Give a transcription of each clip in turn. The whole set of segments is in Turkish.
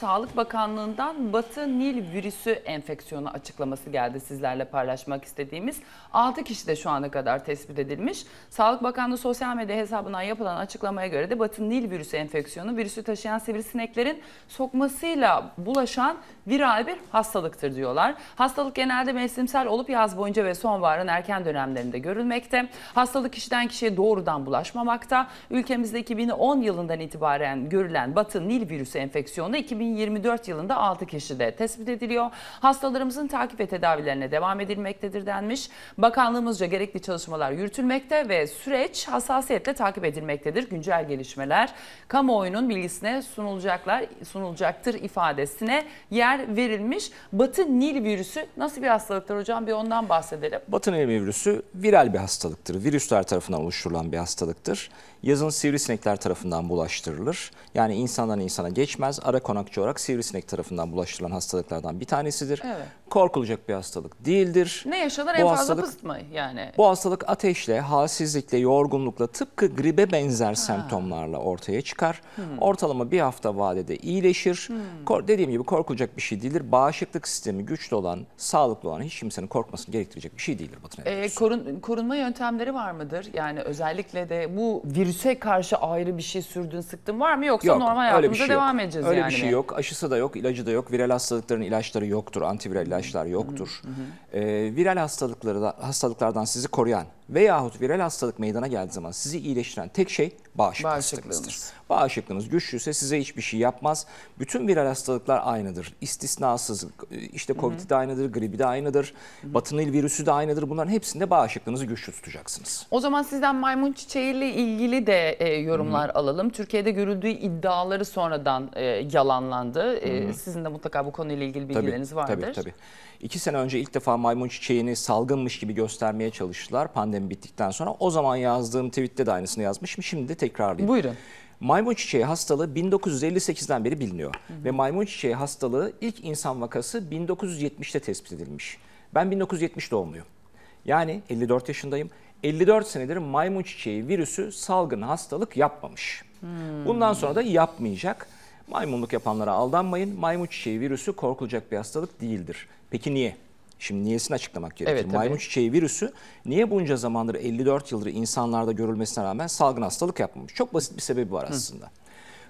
Sağlık Bakanlığı'ndan Batı Nil virüsü enfeksiyonu açıklaması geldi sizlerle paylaşmak istediğimiz. 6 kişi de şu ana kadar tespit edilmiş. Sağlık Bakanlığı sosyal medya hesabından yapılan açıklamaya göre de Batı Nil virüsü enfeksiyonu virüsü taşıyan sivrisineklerin sokmasıyla bulaşan viral bir hastalıktır diyorlar. Hastalık genelde mevsimsel olup yaz boyunca ve sonbaharın erken dönemlerinde görülmekte. Hastalık kişiden kişiye doğrudan bulaşmamakta. Ülkemizde 2010 yılından itibaren görülen Batı Nil virüsü enfeksiyonu 2000 2024 yılında 6 kişide tespit ediliyor. Hastalarımızın takip ve tedavilerine devam edilmektedir denmiş. Bakanlığımızca gerekli çalışmalar yürütülmekte ve süreç hassasiyetle takip edilmektedir. Güncel gelişmeler kamuoyunun bilgisine sunulacaklar sunulacaktır ifadesine yer verilmiş. Batı Nil virüsü nasıl bir hastalıktır hocam? Bir ondan bahsedelim. Batı Nil virüsü viral bir hastalıktır. Virüsler tarafından oluşturulan bir hastalıktır. Yazın sivrisinekler tarafından bulaştırılır. Yani insandan insana geçmez. Ara konakçı gerekçe olarak sivrisinek tarafından bulaştırılan hastalıklardan bir tanesidir. Evet. Korkulacak bir hastalık değildir. Ne yaşanır bu en fazla pısıtma yani. Bu hastalık ateşle, halsizlikle, yorgunlukla tıpkı gribe benzer ha. semptomlarla ortaya çıkar. Hmm. Ortalama bir hafta vadede iyileşir. Hmm. Dediğim gibi korkulacak bir şey değildir. Bağışıklık sistemi güçlü olan, sağlıklı olan hiç kimsenin korkmasını gerektirecek bir şey değildir. Batın ee, korun, korunma yöntemleri var mıdır? Yani özellikle de bu virüse karşı ayrı bir şey sürdün sıktın var mı yoksa yok, normal hayatımıza şey devam yok. edeceğiz öyle yani? Öyle bir şey yok yok, aşısı da yok, ilacı da yok. Viral hastalıkların ilaçları yoktur, antiviral ilaçlar yoktur. Hı hı. E, viral hastalıkları da, hastalıklardan sizi koruyan veyahut viral hastalık meydana geldiği zaman sizi iyileştiren tek şey bağışıklığınızdır. Bağışıklığınız güçlüyse size hiçbir şey yapmaz. Bütün viral hastalıklar aynıdır. İstisnasız işte Covid de aynıdır, gribi de aynıdır, batınil virüsü de aynıdır. Bunların hepsinde bağışıklığınızı güçlü tutacaksınız. O zaman sizden maymun çiçeğiyle ilgili de e, yorumlar Hı -hı. alalım. Türkiye'de görüldüğü iddiaları sonradan e, yalanlandı. E, sizin de mutlaka bu konuyla ilgili bilgileriniz tabii, vardır. Tabii tabii. İki sene önce ilk defa maymun çiçeğini salgınmış gibi göstermeye çalıştılar pandemi bittikten sonra. O zaman yazdığım tweette de aynısını yazmışım. Şimdi de tekrarlayayım. Buyurun. Maymun çiçeği hastalığı 1958'den beri biliniyor. Hı hı. Ve maymun çiçeği hastalığı ilk insan vakası 1970'te tespit edilmiş. Ben 1970 doğumluyum. Yani 54 yaşındayım. 54 senedir maymun çiçeği virüsü salgın hastalık yapmamış. Hmm. Bundan sonra da yapmayacak. Maymunluk yapanlara aldanmayın. Maymun çiçeği virüsü korkulacak bir hastalık değildir. Peki niye? Şimdi niyesini açıklamak gerekir. Evet, Maymun çiçeği virüsü niye bunca zamandır 54 yıldır insanlarda görülmesine rağmen salgın hastalık yapmamış? Çok basit bir sebebi var aslında. Hı.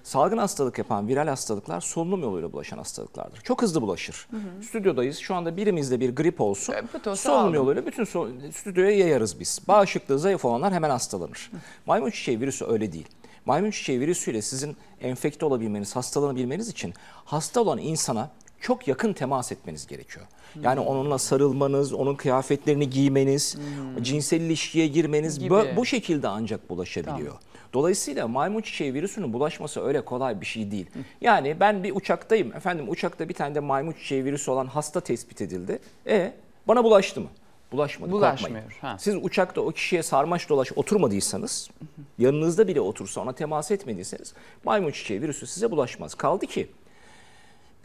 Salgın hastalık yapan viral hastalıklar solunum yoluyla bulaşan hastalıklardır. Çok hızlı bulaşır. Hı hı. Stüdyodayız. Şu anda birimizde bir grip olsun. E, solunum yoluyla bütün so stüdyoya yayarız biz. Bağışıklığı zayıf olanlar hemen hastalanır. Hı. Maymun çiçeği virüsü öyle değil. Maymun çiçeği virüsüyle sizin enfekte olabilmeniz, hastalanabilmeniz için hasta olan insana çok yakın temas etmeniz gerekiyor. Yani hmm. onunla sarılmanız, onun kıyafetlerini giymeniz, hmm. cinsel ilişkiye girmeniz Gibi. bu şekilde ancak bulaşabiliyor. Tamam. Dolayısıyla maymun çiçeği virüsünün bulaşması öyle kolay bir şey değil. Hı. Yani ben bir uçaktayım. Efendim uçakta bir tane de maymun çiçeği virüsü olan hasta tespit edildi. E bana bulaştı mı? bulaşmadı. Bulaşmıyor. Ha. Siz uçakta o kişiye sarmaş dolaş oturmadıysanız, yanınızda bile otursa ona temas etmediyseniz maymun çiçeği virüsü size bulaşmaz. Kaldı ki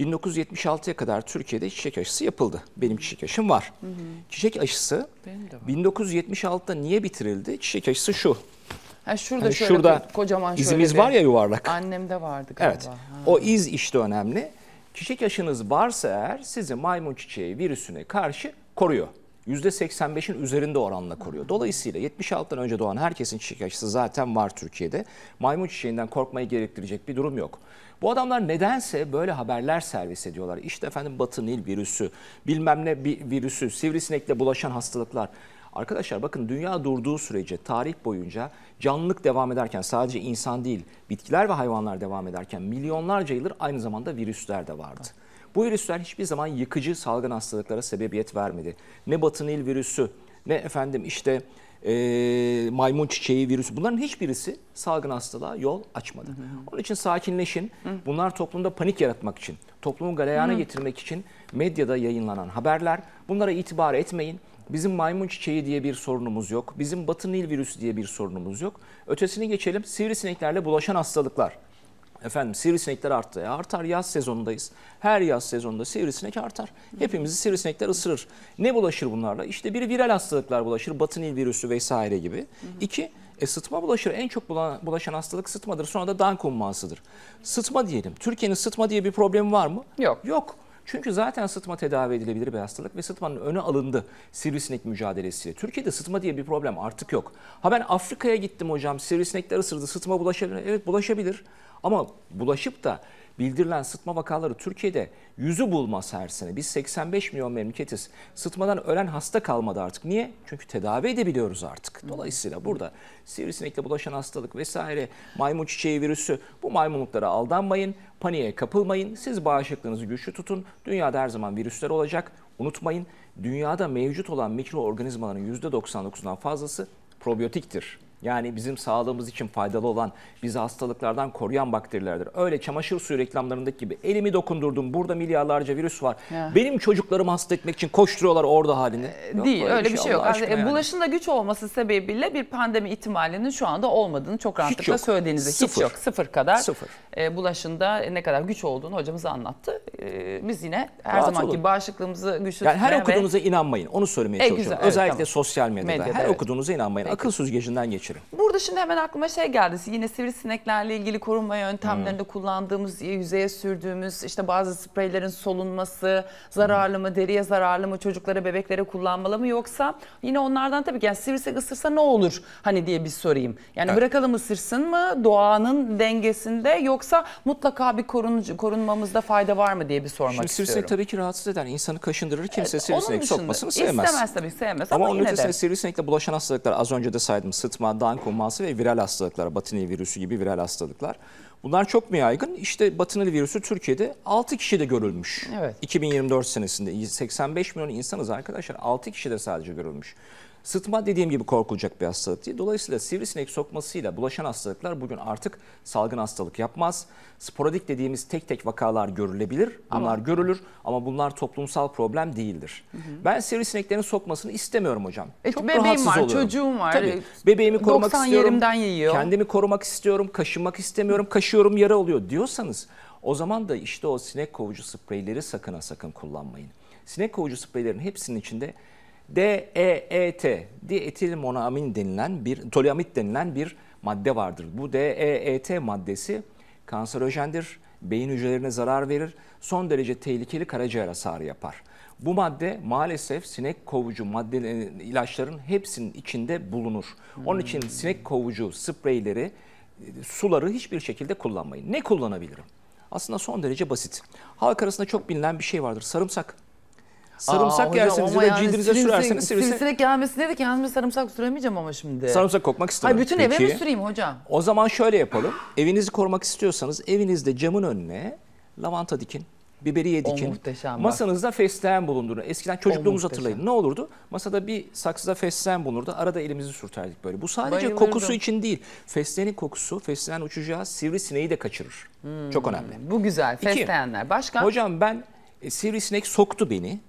1976'ya kadar Türkiye'de çiçek aşısı yapıldı. Benim çiçek aşım var. Hı hı. Çiçek aşısı var. 1976'da niye bitirildi? Çiçek aşısı şu. Ha şurada yani şöyle şurada kocaman şöyle izimiz bir, var ya yuvarlak. Annemde vardı galiba. Evet. Ha. O iz işte önemli. Çiçek aşınız varsa eğer sizi maymun çiçeği virüsüne karşı koruyor. %85'in üzerinde oranla koruyor. Dolayısıyla 76'dan önce doğan herkesin çiçek aşısı zaten var Türkiye'de. Maymun çiçeğinden korkmayı gerektirecek bir durum yok. Bu adamlar nedense böyle haberler servis ediyorlar. İşte efendim Batı Nil virüsü, bilmem ne bir virüsü, sivrisinekle bulaşan hastalıklar. Arkadaşlar bakın dünya durduğu sürece tarih boyunca canlılık devam ederken sadece insan değil bitkiler ve hayvanlar devam ederken milyonlarca yıldır aynı zamanda virüsler de vardı. Evet. Bu virüsler hiçbir zaman yıkıcı salgın hastalıklara sebebiyet vermedi. Ne batı nil virüsü ne efendim işte e, maymun çiçeği virüsü bunların hiçbirisi salgın hastalığa yol açmadı. Hı hı. Onun için sakinleşin. Hı. Bunlar toplumda panik yaratmak için, toplumu galeyana getirmek için medyada yayınlanan haberler. Bunlara itibar etmeyin. Bizim maymun çiçeği diye bir sorunumuz yok. Bizim batı nil virüsü diye bir sorunumuz yok. Ötesini geçelim. Sivrisineklerle bulaşan hastalıklar. Efendim sivrisinekler arttı. E artar yaz sezonundayız. Her yaz sezonunda sivrisinek artar. Hepimizi sivrisinekler ısırır. Ne bulaşır bunlarla? İşte biri viral hastalıklar bulaşır. Batı virüsü vesaire gibi. İki, e, sıtma bulaşır. En çok bulaşan hastalık sıtmadır. Sonra da dan kummasıdır. Sıtma diyelim. Türkiye'nin sıtma diye bir problemi var mı? Yok. Yok. Çünkü zaten sıtma tedavi edilebilir bir hastalık ve sıtmanın önü alındı sivrisinek mücadelesiyle. Türkiye'de sıtma diye bir problem artık yok. Ha ben Afrika'ya gittim hocam sivrisinekler ısırdı sıtma bulaşabilir. Evet bulaşabilir ama bulaşıp da Bildirilen sıtma vakaları Türkiye'de yüzü bulmaz her sene. Biz 85 milyon memleketiz. Sıtmadan ölen hasta kalmadı artık. Niye? Çünkü tedavi edebiliyoruz artık. Dolayısıyla burada sivrisinekle bulaşan hastalık vesaire, maymun çiçeği virüsü bu maymunluklara aldanmayın, paniğe kapılmayın. Siz bağışıklığınızı güçlü tutun. Dünyada her zaman virüsler olacak. Unutmayın dünyada mevcut olan mikroorganizmaların %99'dan fazlası probiyotiktir. Yani bizim sağlığımız için faydalı olan, bizi hastalıklardan koruyan bakterilerdir. Öyle çamaşır suyu reklamlarındaki gibi elimi dokundurdum burada milyarlarca virüs var. Ya. Benim çocuklarımı hasta etmek için koşturuyorlar orada halini. Ee, yok, Değil öyle bir şey, şey yok. Allah e, yani. Bulaşın da güç olması sebebiyle bir pandemi ihtimalinin şu anda olmadığını çok rahatlıkla söylediğinizde hiç yok. Sıfır kadar. Sıfır. E, bulaşında ne kadar güç olduğunu hocamız anlattı. E, biz yine her Rahat zamanki olun. bağışıklığımızı güçlü yani Her okuduğunuza inanmayın onu söylemeye e, çalışıyorum. Güzel, Özellikle tamam. sosyal medyada, medyada her evet. okuduğunuza inanmayın. Peki. Akıl süzgecinden geçirin fikrim. Burada şimdi hemen aklıma şey geldi. Yine sivrisineklerle ilgili korunma yöntemlerinde hmm. kullandığımız, yüzeye sürdüğümüz işte bazı spreylerin solunması, zararlı hmm. mı, deriye zararlı mı, çocuklara, bebeklere kullanmalı mı yoksa yine onlardan tabii ki yani sivrisinek ısırsa ne olur hani diye bir sorayım. Yani evet. bırakalım ısırsın mı doğanın dengesinde yoksa mutlaka bir korun, korunmamızda fayda var mı diye bir sormak şimdi istiyorum. Sivrisinek tabii ki rahatsız eder. insanı kaşındırır. Kimse evet, sivrisinek sokmasını sevmez. İstemez tabii sevmez ama, ama onun yine ötesinde de. sivrisinekle bulaşan hastalıklar az önce de saydım. Sıtma, yandan konması ve viral hastalıklar, batıneli virüsü gibi viral hastalıklar. Bunlar çok mu yaygın? İşte batıneli virüsü Türkiye'de 6 kişide görülmüş. Evet. 2024 senesinde 85 milyon insanız arkadaşlar 6 kişide sadece görülmüş. Sıtma dediğim gibi korkulacak bir hastalık değil. Dolayısıyla sivrisinek sokmasıyla bulaşan hastalıklar bugün artık salgın hastalık yapmaz. Sporadik dediğimiz tek tek vakalar görülebilir. Bunlar ama. görülür ama bunlar toplumsal problem değildir. Hı hı. Ben sivrisineklerin sokmasını istemiyorum hocam. E, Çok bebeğim rahatsız var, oluyorum. çocuğum var. Tabii, bebeğimi korumak 90 istiyorum. yerimden yiyor. Kendimi korumak istiyorum, kaşımak istemiyorum, kaşıyorum yara oluyor diyorsanız o zaman da işte o sinek kovucu spreyleri sakın ha sakın kullanmayın. Sinek kovucu spreylerin hepsinin içinde DEET, dietil monoamin denilen bir, toliamit denilen bir madde vardır. Bu DEET maddesi kanserojendir, beyin hücrelerine zarar verir, son derece tehlikeli karaciğer hasarı yapar. Bu madde maalesef sinek kovucu maddelerin, ilaçların hepsinin içinde bulunur. Onun için hmm. sinek kovucu spreyleri, suları hiçbir şekilde kullanmayın. Ne kullanabilirim? Aslında son derece basit. Halk arasında çok bilinen bir şey vardır. Sarımsak. Sarımsak Aa, yersiniz ya da yani cildinize sivrisinek, sürerseniz sivrisinek... Sivrisinek gelmesine de kendime sarımsak süremeyeceğim ama şimdi. Sarımsak kokmak istemem. Hayır bütün Peki. eve mi süreyim hocam? O zaman şöyle yapalım. Evinizi korumak istiyorsanız evinizde camın önüne lavanta dikin. Biberiye dikin. Muhteşem. Masanızda fesleğen bulundurun. Eskiden çocukluğumuzu hatırlayın. Ne olurdu? Masada bir saksıda fesleğen bulunurdu. Arada elimizi sürterdik böyle. Bu sadece Bayılırdım. kokusu için değil. Fesleğenin kokusu, fesleğen uçacağı sivrisineği de kaçırır. Hmm. Çok önemli. Bu güzel. Fesleğenler. Başka? Hocam ben e, sivrisinek soktu beni.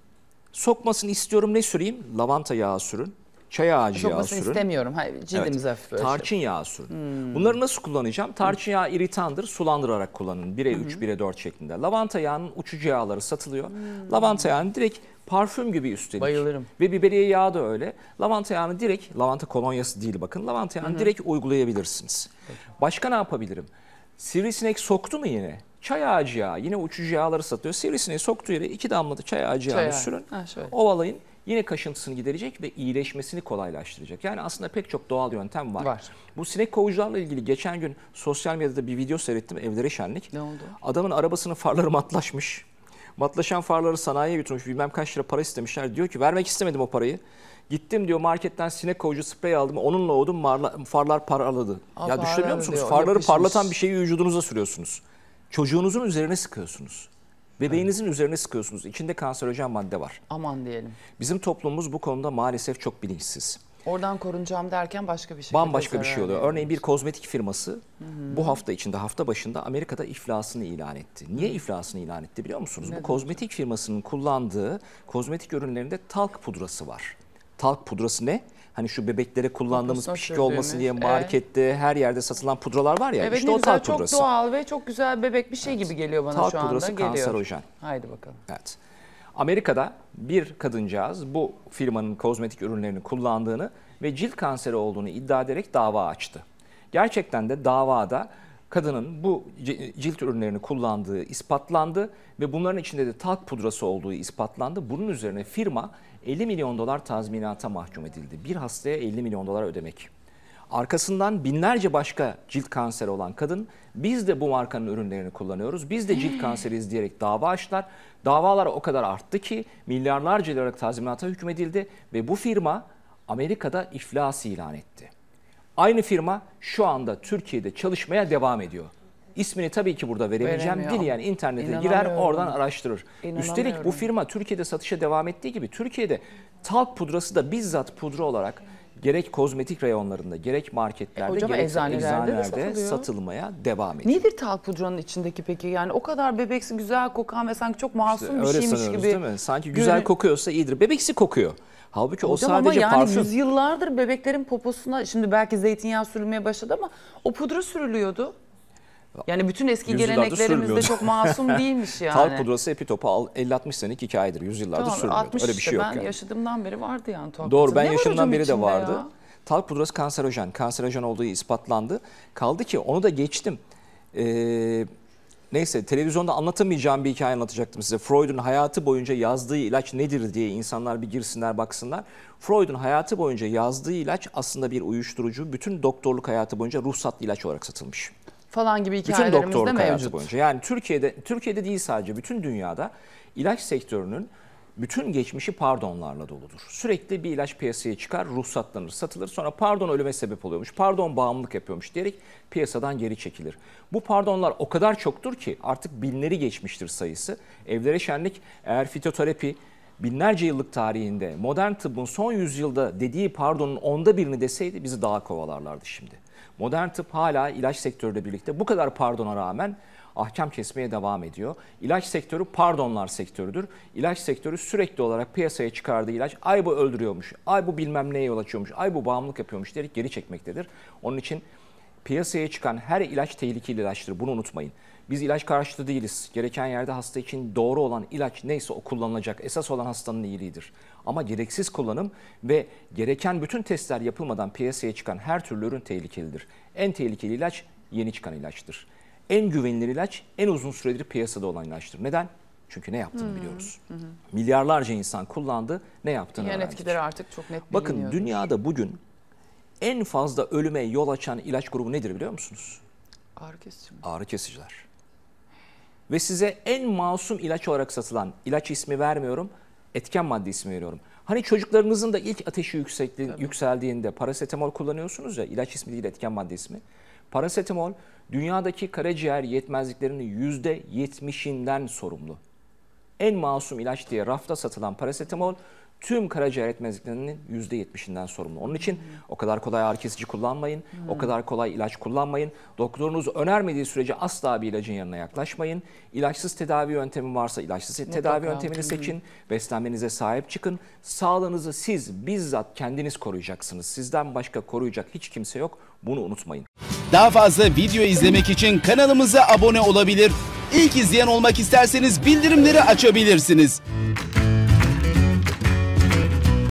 Sokmasını istiyorum ne süreyim? Lavanta yağı sürün. Çay ağacı Sokmasını yağı sürün. Sokmasını istemiyorum. Hayır, cildimize evet. hafif Tarçın şey. yağı sürün. Hmm. Bunları nasıl kullanacağım? Tarçın yağı iritandır. Sulandırarak kullanın. 1'e 3, 1'e 4 şeklinde. Lavanta yağının uçucu yağları satılıyor. Hmm. Lavanta yağını direkt parfüm gibi üstelik. Bayılırım. Ve biberiye yağı da öyle. Lavanta yağını direkt, lavanta kolonyası değil bakın. Lavanta yağını Hı direkt uygulayabilirsiniz. Başka ne yapabilirim? Sivrisinek soktu mu yine? çay ağacı yağı yine uçucu yağları satıyor. Sivrisineği soktuğu yere iki damla da çay ağacı yağını sürün. Ha, ovalayın yine kaşıntısını giderecek ve iyileşmesini kolaylaştıracak. Yani aslında pek çok doğal yöntem var. var. Bu sinek kovucularla ilgili geçen gün sosyal medyada bir video seyrettim evlere şenlik. Ne oldu? Adamın arabasının farları matlaşmış. Matlaşan farları sanayiye götürmüş bilmem kaç lira para istemişler. Diyor ki vermek istemedim o parayı. Gittim diyor marketten sinek kovucu sprey aldım onunla oldum marla, farlar parladı. Aa, ya düşünebiliyor musunuz? Diyor, farları yapışmış. parlatan bir şeyi vücudunuza sürüyorsunuz çocuğunuzun üzerine sıkıyorsunuz. Bebeğinizin evet. üzerine sıkıyorsunuz. İçinde kanserojen madde var. Aman diyelim. Bizim toplumumuz bu konuda maalesef çok bilinçsiz. Oradan korunacağım derken başka bir şey. Bambaşka bir şey oluyor. Ediyoruz. Örneğin bir kozmetik firması hı hı. bu hafta içinde, hafta başında Amerika'da iflasını ilan etti. Niye iflasını ilan etti biliyor musunuz? Neden? Bu kozmetik firmasının kullandığı kozmetik ürünlerinde talk pudrası var. Talk pudrası ne? hani şu bebeklere kullandığımız pişki olmasın diye markette evet. her yerde satılan pudralar var ya. Evet işte ne o güzel, çok doğal ve çok güzel bebek bir şey evet. gibi geliyor bana talk şu anda. pudrası geliyor. kanserojen. Haydi bakalım. Evet. Amerika'da bir kadıncağız bu firmanın kozmetik ürünlerini kullandığını ve cilt kanseri olduğunu iddia ederek dava açtı. Gerçekten de davada kadının bu cilt ürünlerini kullandığı ispatlandı ve bunların içinde de talk pudrası olduğu ispatlandı. Bunun üzerine firma 50 milyon dolar tazminata mahkum edildi. Bir hastaya 50 milyon dolar ödemek. Arkasından binlerce başka cilt kanseri olan kadın biz de bu markanın ürünlerini kullanıyoruz. Biz de cilt kanseriyiz diyerek dava açtılar. Davalar o kadar arttı ki milyarlarca liralık tazminata hükmedildi ve bu firma Amerika'da iflas ilan etti. Aynı firma şu anda Türkiye'de çalışmaya devam ediyor. İsmini tabii ki burada veremeyeceğim. Veremiyor. Dil yani internete girer oradan araştırır. Üstelik bu firma Türkiye'de satışa devam ettiği gibi Türkiye'de talp pudrası da bizzat pudra olarak gerek kozmetik reyonlarında gerek marketlerde e, gerek eczanelerde, eczanelerde satılmaya devam ediyor. Nedir talk pudranın içindeki peki? Yani o kadar bebeksi güzel kokan ve sanki çok masum işte bir şeymiş gibi. Değil mi? Sanki güzel kokuyorsa iyidir. Bebeksi kokuyor. Halbuki Hocam o sadece ama yani parfüm. Yüzyıllardır bebeklerin poposuna şimdi belki zeytinyağı sürülmeye başladı ama o pudra sürülüyordu. Yani bütün eski geleneklerimizde çok masum değilmiş yani. Talp pudrası epitopu 50-60 senelik hikayedir. Yüzyıllardır tamam, sürmüyordu. Öyle bir şey yok ben yani. yaşadığımdan beri vardı yani talp Doğru ben ne yaşadığımdan beri de vardı. Ya? Talp pudrası kanserojen. Kanserojen olduğu ispatlandı. Kaldı ki onu da geçtim. Eee Neyse televizyonda anlatamayacağım bir hikaye anlatacaktım size. Freud'un hayatı boyunca yazdığı ilaç nedir diye insanlar bir girsinler baksınlar. Freud'un hayatı boyunca yazdığı ilaç aslında bir uyuşturucu. Bütün doktorluk hayatı boyunca ruhsatlı ilaç olarak satılmış falan gibi bütün doktorluk mevcut. boyunca. Yani Türkiye'de Türkiye'de değil sadece bütün dünyada ilaç sektörünün bütün geçmişi pardonlarla doludur. Sürekli bir ilaç piyasaya çıkar, ruhsatlanır, satılır. Sonra pardon ölüme sebep oluyormuş, pardon bağımlılık yapıyormuş diyerek piyasadan geri çekilir. Bu pardonlar o kadar çoktur ki artık binleri geçmiştir sayısı. Evlere şenlik eğer fitoterapi, binlerce yıllık tarihinde modern tıbbın son yüzyılda dediği pardonun onda birini deseydi bizi daha kovalarlardı şimdi. Modern tıp hala ilaç sektörüyle birlikte bu kadar pardona rağmen ahkam kesmeye devam ediyor. İlaç sektörü pardonlar sektörüdür. İlaç sektörü sürekli olarak piyasaya çıkardığı ilaç ay bu öldürüyormuş, ay bu bilmem neye yol açıyormuş, ay bu bağımlılık yapıyormuş diyerek geri çekmektedir. Onun için piyasaya çıkan her ilaç tehlikeli ilaçtır bunu unutmayın. Biz ilaç karşıtı değiliz. Gereken yerde hasta için doğru olan ilaç neyse o kullanılacak. Esas olan hastanın iyiliğidir. Ama gereksiz kullanım ve gereken bütün testler yapılmadan piyasaya çıkan her türlü ürün tehlikelidir. En tehlikeli ilaç yeni çıkan ilaçtır. En güvenilir ilaç en uzun süredir piyasada olan ilaçtır. Neden? Çünkü ne yaptığını hmm. biliyoruz. Hmm. Milyarlarca insan kullandı, ne yaptığını Yan öğrendik. etkileri artık çok net Bakın dünyada bugün en fazla ölüme yol açan ilaç grubu nedir biliyor musunuz? Ağrı kesiciler. Ağrı kesiciler ve size en masum ilaç olarak satılan, ilaç ismi vermiyorum, etken madde ismi veriyorum. Hani çocuklarınızın da ilk ateşi yüksekli, yükseldiğinde parasetamol kullanıyorsunuz ya, ilaç ismi değil etken madde ismi. Parasetamol dünyadaki karaciğer yetmezliklerinin yüzde yetmişinden sorumlu. En masum ilaç diye rafta satılan parasetamol tüm karaciğer yetmezliklerinin %70'inden sorumlu. Onun için hmm. o kadar kolay ağrı kesici kullanmayın, hmm. o kadar kolay ilaç kullanmayın. Doktorunuz önermediği sürece asla bir ilacın yanına yaklaşmayın. İlaçsız tedavi yöntemi varsa ilaçsız Mutlaka. tedavi yöntemini hmm. seçin. Hmm. Beslenmenize sahip çıkın. Sağlığınızı siz bizzat kendiniz koruyacaksınız. Sizden başka koruyacak hiç kimse yok. Bunu unutmayın. Daha fazla video izlemek için kanalımıza abone olabilir. İlk izleyen olmak isterseniz bildirimleri açabilirsiniz.